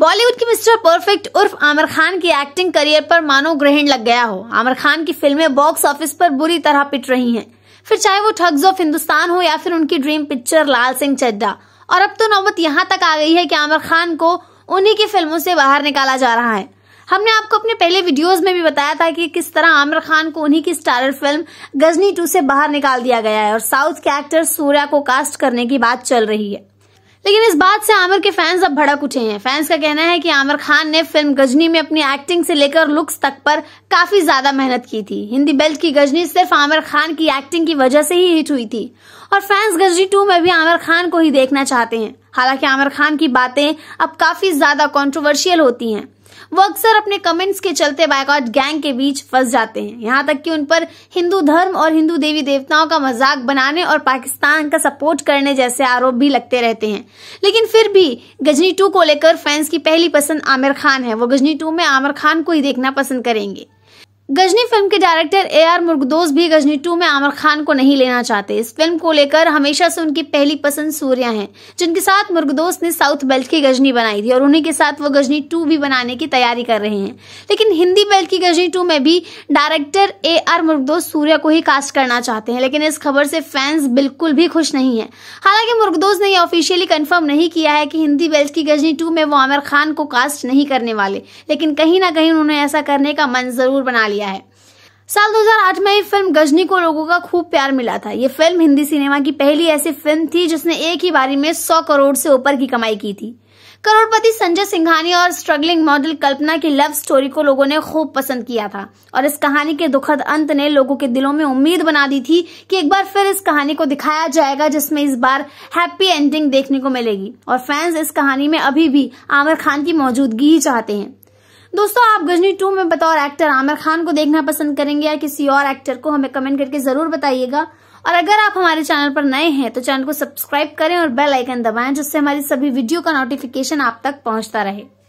बॉलीवुड के mister perfect उर्फ आमिर खान की एक्टिंग करियर पर मानो ग्रहण लग गया हो आमिर खान की फिल्में बॉक्स ऑफिस पर बुरी तरह पिट रही हैं फिर चाहे वो ठग्स ऑफ हिंदुस्तान हो या फिर उनकी ड्रीम पिक्चर लाल सिंह चड्डा और अब तो नौबत यहाँ तक आ गई है कि आमिर खान को उन्हीं की फिल्मों से बाहर निकाला जा रहा है हमने आपको अपने पहले वीडियोस में भी बताया था कि किस तरह आमिर खान को उन्हीं की स्टारर फिल्म गजनी टू से बाहर निकाल दिया गया है और साउथ के एक्टर सूर्या को कास्ट करने की बात चल रही है लेकिन इस बात से आमिर के फैंस अब भड़क उठे हैं फैंस का कहना है कि आमिर खान ने फिल्म गजनी में अपनी एक्टिंग से लेकर लुक्स तक पर काफी ज्यादा मेहनत की थी हिंदी बेल्ट की गजनी सिर्फ आमिर खान की एक्टिंग की वजह से ही हिट हुई थी और फैंस गजनी टू में भी आमिर खान को ही देखना चाहते हैं हालांकि आमिर खान की बातें अब काफी ज्यादा कॉन्ट्रोवर्शियल होती हैं वो अक्सर अपने कमेंट्स के चलते बायकॉट गैंग के बीच फंस जाते हैं यहाँ तक कि उन पर हिंदू धर्म और हिंदू देवी देवताओं का मजाक बनाने और पाकिस्तान का सपोर्ट करने जैसे आरोप भी लगते रहते हैं लेकिन फिर भी गजनी टू को लेकर फैंस की पहली पसंद आमिर खान है वो गजनी टू में आमिर खान को ही देखना पसंद करेंगे गजनी फिल्म के डायरेक्टर ए आर मुर्गदोज भी गजनी टू में आमिर खान को नहीं लेना चाहते इस फिल्म को लेकर हमेशा से उनकी पहली पसंद सूर्या हैं जिनके साथ मुर्गदोज ने साउथ बेल्ट की गजनी बनाई थी और उन्हीं के साथ वो गजनी टू भी बनाने की तैयारी कर रहे हैं लेकिन हिंदी बेल्ट की गजनी टू में भी director A R Murugadoss Suriya को ही कास्ट करना चाहते हैं लेकिन इस खबर से फैंस बिल्कुल भी खुश नहीं है हालांकि मुर्गदोज ने यह ऑफिशियली कन्फर्म नहीं किया है कि हिंदी बेल्ट की गजनी टू में वो आमिर खान को कास्ट नहीं करने वाले लेकिन कहीं ना कहीं उन्होंने ऐसा करने का मन जरूर बना लिया किया है साल 2008 में ये फिल्म गजनी को लोगों का खूब प्यार मिला था ये फिल्म हिंदी सिनेमा की पहली ऐसी फिल्म थी जिसने एक ही बारी में 100 करोड़ से ऊपर की कमाई की थी करोड़पति संजय सिंघानी और स्ट्रगलिंग मॉडल कल्पना की लव स्टोरी को लोगों ने खूब पसंद किया था और इस कहानी के दुखद अंत ने लोगों के दिलों में उम्मीद बना दी थी कि एक बार फिर इस कहानी को दिखाया जाएगा जिसमें इस बार हैप्पी एंडिंग देखने को मिलेगी और फैंस इस कहानी में अभी भी आमिर खान की मौजूदगी ही चाहते हैं दोस्तों आप गजनी टू में बतौर एक्टर आमिर खान को देखना पसंद करेंगे या किसी और एक्टर को हमें कमेंट करके जरूर बताइएगा और अगर आप हमारे चैनल पर नए हैं तो चैनल को सब्सक्राइब करें और बेल आइकन दबाएं जिससे हमारी सभी वीडियो का नोटिफिकेशन आप तक पहुंचता रहे